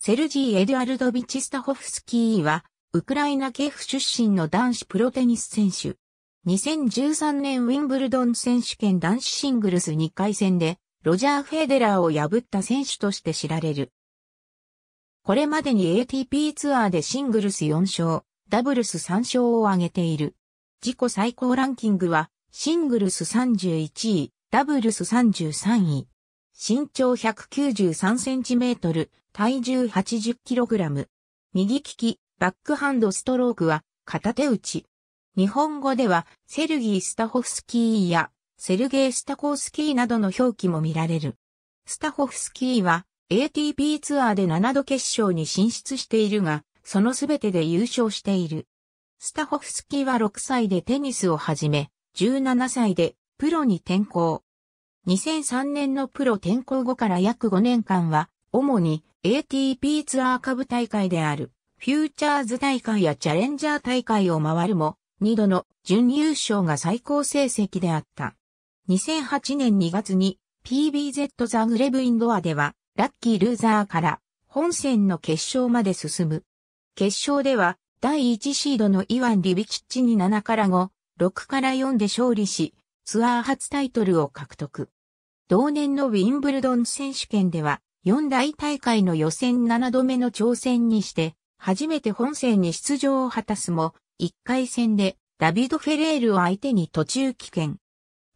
セルジー・エドゥアルド・ビチスタホフスキーは、ウクライナ系府出身の男子プロテニス選手。2013年ウィンブルドン選手権男子シングルス2回戦で、ロジャー・フェデラーを破った選手として知られる。これまでに ATP ツアーでシングルス4勝、ダブルス3勝を挙げている。自己最高ランキングは、シングルス31位、ダブルス33位。身長193センチメートル、体重80キログラム。右利き、バックハンドストロークは片手打ち。日本語ではセルギー・スタホフスキーやセルゲイ・スタコースキーなどの表記も見られる。スタホフスキーは ATP ツアーで7度決勝に進出しているが、そのすべてで優勝している。スタホフスキーは6歳でテニスを始め、17歳でプロに転向。2003年のプロ転向後から約5年間は、主に ATP ツアー株大会である、フューチャーズ大会やチャレンジャー大会を回るも、2度の準優勝が最高成績であった。2008年2月に PBZ ザグレブインドアでは、ラッキールーザーから本戦の決勝まで進む。決勝では、第1シードのイワン・リビキッチに7から5、6から4で勝利し、ツアー初タイトルを獲得。同年のウィンブルドン選手権では、四大大会の予選7度目の挑戦にして、初めて本戦に出場を果たすも、1回戦でダビド・フェレールを相手に途中棄権。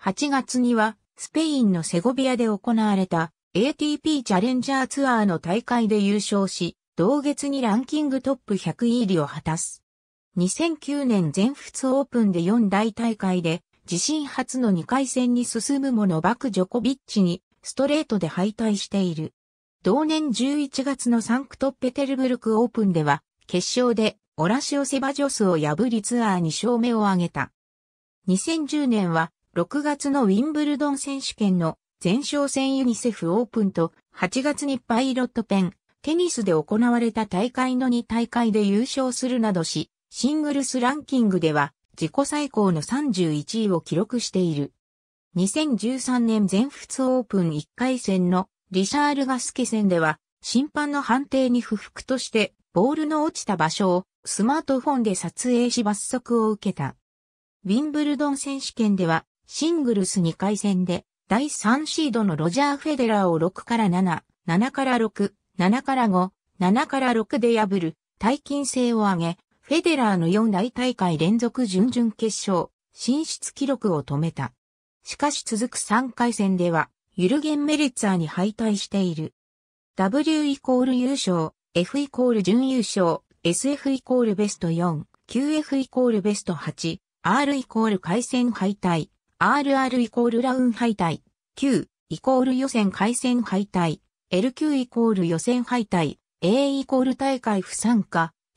8月には、スペインのセゴビアで行われた ATP チャレンジャーツアーの大会で優勝し、同月にランキングトップ100入りを果たす。2009年全仏オープンで4大大会で自身初の2回戦に進むものバク・ジョコビッチにストレートで敗退している。同年11月のサンクトペテルブルクオープンでは、決勝でオラシオ・セバジョスを破りツアー2勝目を挙げた。2010年は6月のウィンブルドン選手権の前哨戦ユニセフオープンと8月にパイロットペン、テニスで行われた大会の2大会で優勝するなどし、シングルスランキングでは自己最高の31位を記録している。2013年全仏オープン1回戦のリシャール・ガスケ戦では、審判の判定に不服として、ボールの落ちた場所をスマートフォンで撮影し罰則を受けた。ウィンブルドン選手権では、シングルス2回戦で、第3シードのロジャー・フェデラーを6から7、7から6、7から5、7から6で破る、大金星を上げ、フェデラーの4大大会連続準々決勝、進出記録を止めた。しかし続く3回戦では、ユルゲン・メリッツァーに敗退している。W イコール優勝、F イコール準優勝、SF イコールベスト4、QF イコールベスト8、R イコール回戦敗退、RR イコールラウン敗退、Q イコール予選回戦敗退、LQ イコール予選敗退、A イコール大会不参加、